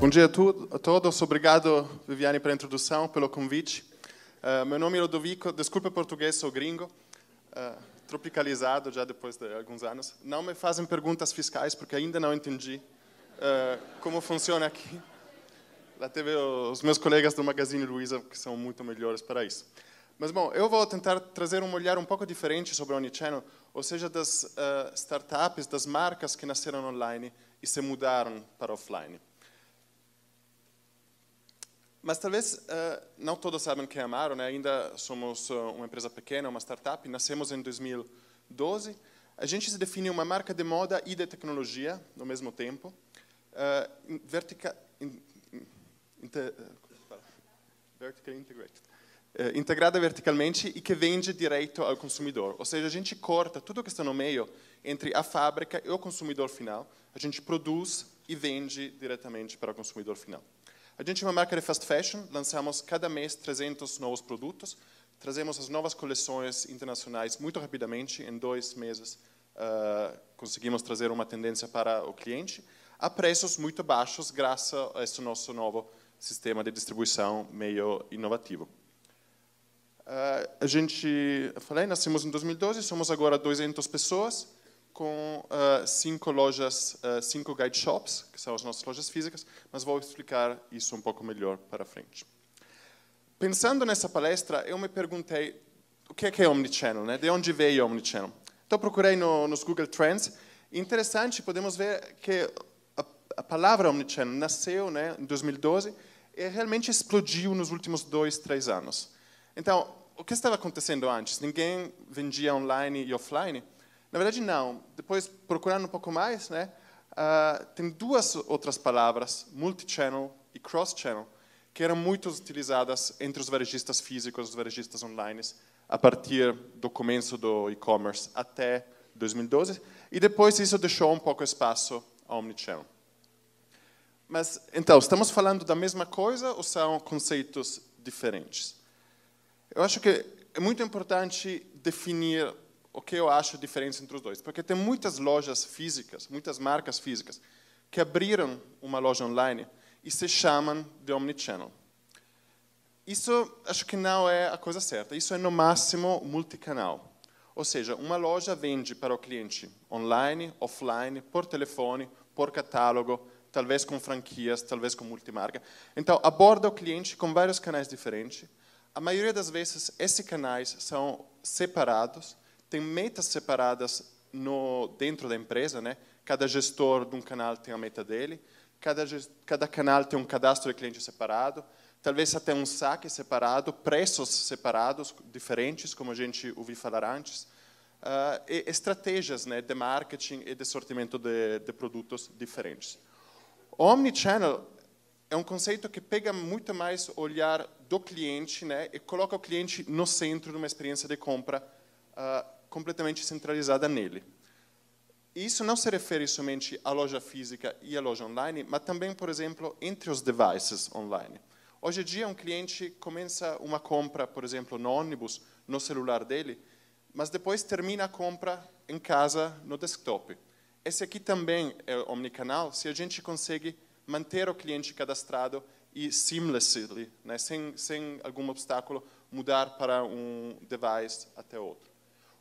Bom dia a todos. Obrigado, Viviane, pela introdução, pelo convite. Uh, meu nome é Ludovico. desculpe português, sou gringo. Uh, tropicalizado já depois de alguns anos. Não me fazem perguntas fiscais, porque ainda não entendi uh, como funciona aqui. Lá teve os meus colegas do Magazine Luiza, que são muito melhores para isso. Mas, bom, eu vou tentar trazer um olhar um pouco diferente sobre o Omnichannel, ou seja, das startups, das marcas que nasceram online e se mudaram para offline. Mas talvez eh, não todos saibam quem é Amaro, né? ainda somos eh, uma empresa pequena, uma startup, nascemos em 2012. A gente se define uma marca de moda e de tecnologia no mesmo tempo, eh, vertical, integrada verticalmente e que vende direto ao consumidor. Ou seja, a gente corta tudo que está no meio entre a fábrica e o consumidor final, a gente produz e vende diretamente para o consumidor final. A gente é uma marca de fast fashion, lançamos cada mês 300 novos produtos, trazemos as novas coleções internacionais muito rapidamente, em dois meses uh, conseguimos trazer uma tendência para o cliente, a preços muito baixos, graças a esse nosso novo sistema de distribuição meio inovativo. Uh, a gente, falei, nascemos em 2012, somos agora 200 pessoas, com uh, cinco lojas, uh, cinco guide shops, que são as nossas lojas físicas, mas vou explicar isso um pouco melhor para frente. Pensando nessa palestra, eu me perguntei o que é, que é Omnichannel, né? de onde veio Omnichannel. Então, procurei no, nos Google Trends. Interessante, podemos ver que a, a palavra Omnichannel nasceu né, em 2012 e realmente explodiu nos últimos dois, três anos. Então, o que estava acontecendo antes? Ninguém vendia online e offline, na verdade, não. Depois, procurando um pouco mais, né, uh, tem duas outras palavras, multi-channel e cross-channel, que eram muito utilizadas entre os varejistas físicos, os varejistas online, a partir do começo do e-commerce até 2012. E depois isso deixou um pouco espaço ao omnichannel. Mas, então, estamos falando da mesma coisa ou são conceitos diferentes? Eu acho que é muito importante definir o que eu acho diferente entre os dois. Porque tem muitas lojas físicas, muitas marcas físicas, que abriram uma loja online e se chamam de omnichannel. Isso acho que não é a coisa certa. Isso é, no máximo, multicanal. Ou seja, uma loja vende para o cliente online, offline, por telefone, por catálogo, talvez com franquias, talvez com multimarca. Então, aborda o cliente com vários canais diferentes. A maioria das vezes, esses canais são separados tem metas separadas no, dentro da empresa, né? Cada gestor de um canal tem a meta dele, cada, cada canal tem um cadastro de cliente separado, talvez até um saque separado, preços separados, diferentes, como a gente ouviu falar antes, uh, e estratégias né, de marketing e de sortimento de, de produtos diferentes. O omnichannel é um conceito que pega muito mais o olhar do cliente né, e coloca o cliente no centro de uma experiência de compra uh, completamente centralizada nele. Isso não se refere somente à loja física e à loja online, mas também, por exemplo, entre os devices online. Hoje em dia, um cliente começa uma compra, por exemplo, no ônibus, no celular dele, mas depois termina a compra em casa, no desktop. Esse aqui também é omnicanal, se a gente consegue manter o cliente cadastrado e seamlessly, né, sem, sem algum obstáculo, mudar para um device até outro.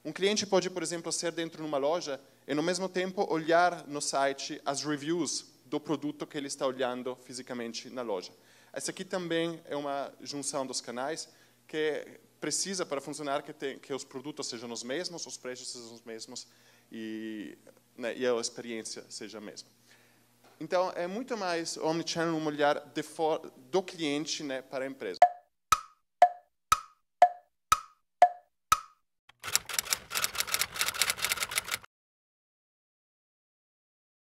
Um cliente pode, por exemplo, ser dentro de uma loja e, ao mesmo tempo, olhar no site as reviews do produto que ele está olhando fisicamente na loja. Essa aqui também é uma junção dos canais que precisa para funcionar que, tem, que os produtos sejam os mesmos, os preços sejam os mesmos e, né, e a experiência seja a mesma. Então, é muito mais omnichannel um olhar for, do cliente né, para a empresa.